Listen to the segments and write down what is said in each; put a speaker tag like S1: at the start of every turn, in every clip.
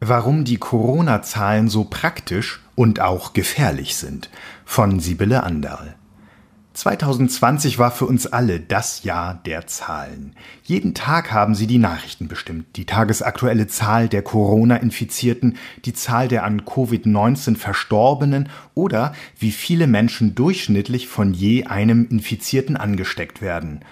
S1: Warum die Corona-Zahlen so praktisch und auch gefährlich sind von Sibylle Anderl. 2020 war für uns alle das Jahr der Zahlen. Jeden Tag haben sie die Nachrichten bestimmt. Die tagesaktuelle Zahl der Corona-Infizierten, die Zahl der an Covid-19 Verstorbenen oder wie viele Menschen durchschnittlich von je einem Infizierten angesteckt werden.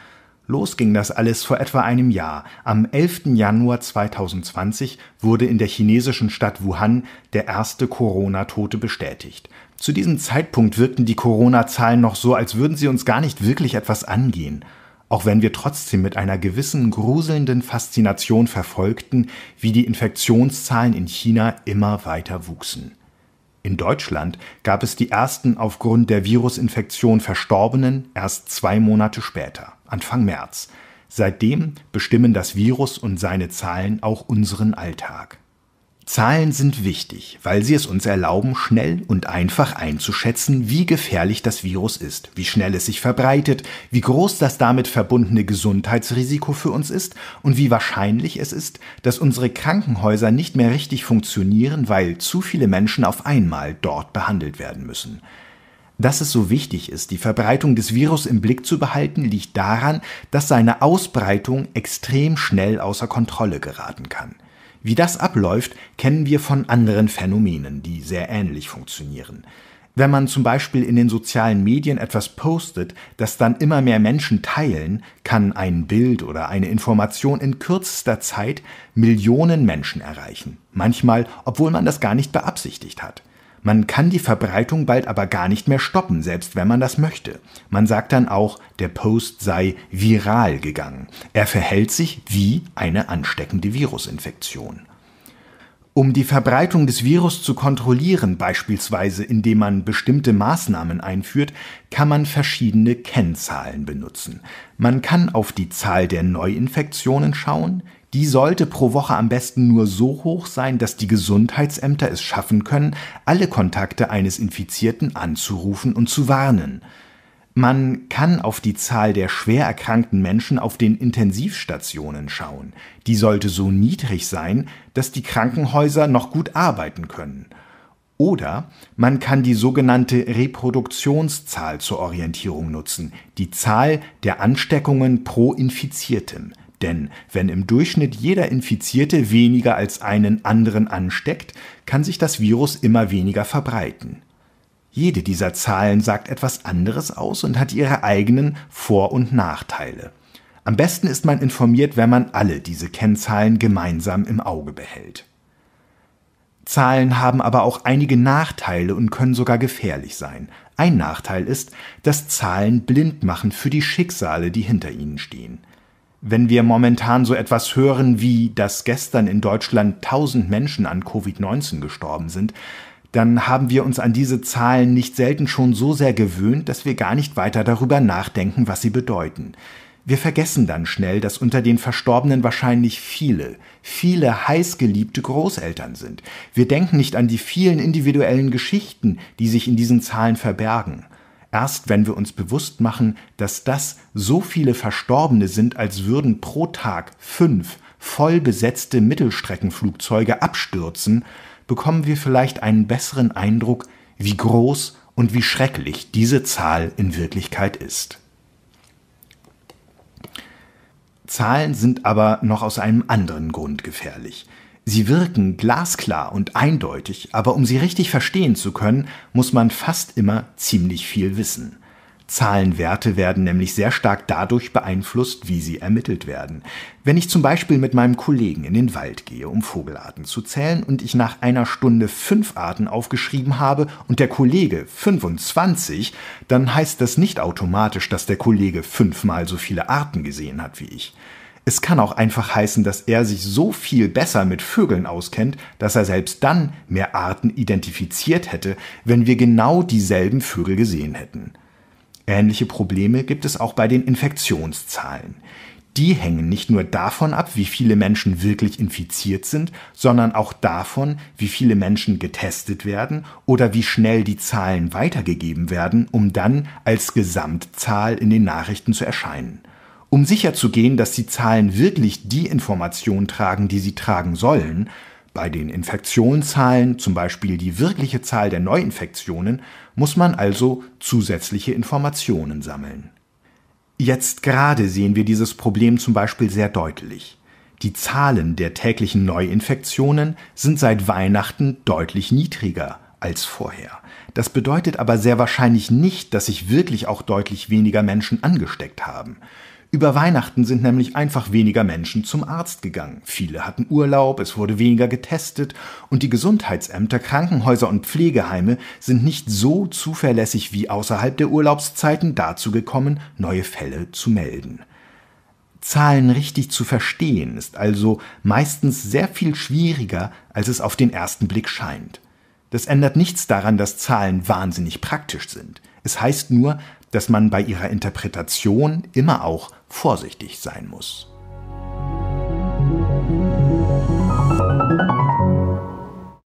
S1: Los ging das alles vor etwa einem Jahr. Am 11. Januar 2020 wurde in der chinesischen Stadt Wuhan der erste Corona-Tote bestätigt. Zu diesem Zeitpunkt wirkten die Corona-Zahlen noch so, als würden sie uns gar nicht wirklich etwas angehen. Auch wenn wir trotzdem mit einer gewissen gruselnden Faszination verfolgten, wie die Infektionszahlen in China immer weiter wuchsen. In Deutschland gab es die ersten aufgrund der Virusinfektion Verstorbenen erst zwei Monate später, Anfang März. Seitdem bestimmen das Virus und seine Zahlen auch unseren Alltag Zahlen sind wichtig, weil sie es uns erlauben, schnell und einfach einzuschätzen, wie gefährlich das Virus ist, wie schnell es sich verbreitet, wie groß das damit verbundene Gesundheitsrisiko für uns ist und wie wahrscheinlich es ist, dass unsere Krankenhäuser nicht mehr richtig funktionieren, weil zu viele Menschen auf einmal dort behandelt werden müssen. Dass es so wichtig ist, die Verbreitung des Virus im Blick zu behalten, liegt daran, dass seine Ausbreitung extrem schnell außer Kontrolle geraten kann. Wie das abläuft, kennen wir von anderen Phänomenen, die sehr ähnlich funktionieren. Wenn man zum Beispiel in den sozialen Medien etwas postet, das dann immer mehr Menschen teilen, kann ein Bild oder eine Information in kürzester Zeit Millionen Menschen erreichen, manchmal obwohl man das gar nicht beabsichtigt hat. Man kann die Verbreitung bald aber gar nicht mehr stoppen, selbst wenn man das möchte. Man sagt dann auch, der Post sei viral gegangen. Er verhält sich wie eine ansteckende Virusinfektion. Um die Verbreitung des Virus zu kontrollieren, beispielsweise indem man bestimmte Maßnahmen einführt, kann man verschiedene Kennzahlen benutzen. Man kann auf die Zahl der Neuinfektionen schauen, die sollte pro Woche am besten nur so hoch sein, dass die Gesundheitsämter es schaffen können, alle Kontakte eines Infizierten anzurufen und zu warnen. Man kann auf die Zahl der schwer erkrankten Menschen auf den Intensivstationen schauen. Die sollte so niedrig sein, dass die Krankenhäuser noch gut arbeiten können. Oder man kann die sogenannte Reproduktionszahl zur Orientierung nutzen, die Zahl der Ansteckungen pro Infiziertem. Denn wenn im Durchschnitt jeder Infizierte weniger als einen anderen ansteckt, kann sich das Virus immer weniger verbreiten. Jede dieser Zahlen sagt etwas anderes aus und hat ihre eigenen Vor- und Nachteile. Am besten ist man informiert, wenn man alle diese Kennzahlen gemeinsam im Auge behält. Zahlen haben aber auch einige Nachteile und können sogar gefährlich sein. Ein Nachteil ist, dass Zahlen blind machen für die Schicksale, die hinter ihnen stehen. Wenn wir momentan so etwas hören wie, dass gestern in Deutschland 1000 Menschen an Covid-19 gestorben sind, dann haben wir uns an diese Zahlen nicht selten schon so sehr gewöhnt, dass wir gar nicht weiter darüber nachdenken, was sie bedeuten. Wir vergessen dann schnell, dass unter den Verstorbenen wahrscheinlich viele, viele heißgeliebte Großeltern sind. Wir denken nicht an die vielen individuellen Geschichten, die sich in diesen Zahlen verbergen. Erst wenn wir uns bewusst machen, dass das so viele Verstorbene sind, als würden pro Tag fünf voll besetzte Mittelstreckenflugzeuge abstürzen, bekommen wir vielleicht einen besseren Eindruck, wie groß und wie schrecklich diese Zahl in Wirklichkeit ist. Zahlen sind aber noch aus einem anderen Grund gefährlich. Sie wirken glasklar und eindeutig, aber um sie richtig verstehen zu können, muss man fast immer ziemlich viel wissen. Zahlenwerte werden nämlich sehr stark dadurch beeinflusst, wie sie ermittelt werden. Wenn ich zum Beispiel mit meinem Kollegen in den Wald gehe, um Vogelarten zu zählen, und ich nach einer Stunde fünf Arten aufgeschrieben habe und der Kollege 25, dann heißt das nicht automatisch, dass der Kollege fünfmal so viele Arten gesehen hat wie ich. Es kann auch einfach heißen, dass er sich so viel besser mit Vögeln auskennt, dass er selbst dann mehr Arten identifiziert hätte, wenn wir genau dieselben Vögel gesehen hätten. Ähnliche Probleme gibt es auch bei den Infektionszahlen. Die hängen nicht nur davon ab, wie viele Menschen wirklich infiziert sind, sondern auch davon, wie viele Menschen getestet werden oder wie schnell die Zahlen weitergegeben werden, um dann als Gesamtzahl in den Nachrichten zu erscheinen. Um sicherzugehen, dass die Zahlen wirklich die Informationen tragen, die sie tragen sollen, bei den Infektionszahlen, zum Beispiel die wirkliche Zahl der Neuinfektionen, muss man also zusätzliche Informationen sammeln. Jetzt gerade sehen wir dieses Problem zum Beispiel sehr deutlich. Die Zahlen der täglichen Neuinfektionen sind seit Weihnachten deutlich niedriger als vorher. Das bedeutet aber sehr wahrscheinlich nicht, dass sich wirklich auch deutlich weniger Menschen angesteckt haben. Über Weihnachten sind nämlich einfach weniger Menschen zum Arzt gegangen. Viele hatten Urlaub, es wurde weniger getestet und die Gesundheitsämter, Krankenhäuser und Pflegeheime sind nicht so zuverlässig wie außerhalb der Urlaubszeiten dazu gekommen, neue Fälle zu melden. Zahlen richtig zu verstehen ist also meistens sehr viel schwieriger, als es auf den ersten Blick scheint. Das ändert nichts daran, dass Zahlen wahnsinnig praktisch sind. Es heißt nur, dass man bei ihrer Interpretation immer auch vorsichtig sein muss. Musik